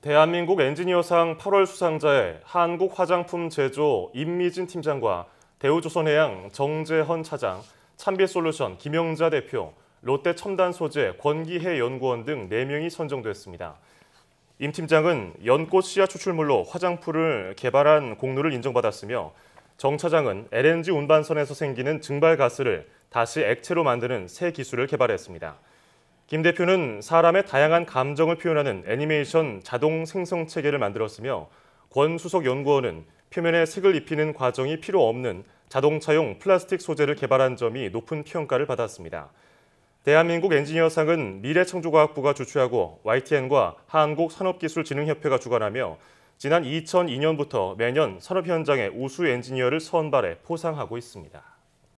대한민국 엔지니어상 8월 수상자의 한국 화장품 제조 임미진 팀장과 대우조선해양 정재헌 차장, 참비솔루션 김영자 대표, 롯데 첨단 소재 권기혜 연구원 등 4명이 선정됐습니다. 임 팀장은 연꽃 씨앗 추출물로 화장품을 개발한 공로를 인정받았으며 정 차장은 LNG 운반선에서 생기는 증발가스를 다시 액체로 만드는 새 기술을 개발했습니다. 김 대표는 사람의 다양한 감정을 표현하는 애니메이션 자동 생성 체계를 만들었으며 권 수석 연구원은 표면에 색을 입히는 과정이 필요 없는 자동차용 플라스틱 소재를 개발한 점이 높은 평가를 받았습니다. 대한민국 엔지니어상은 미래창조과학부가 주최하고 YTN과 한국산업기술진흥협회가 주관하며 지난 2002년부터 매년 산업 현장에 우수 엔지니어를 선발해 포상하고 있습니다.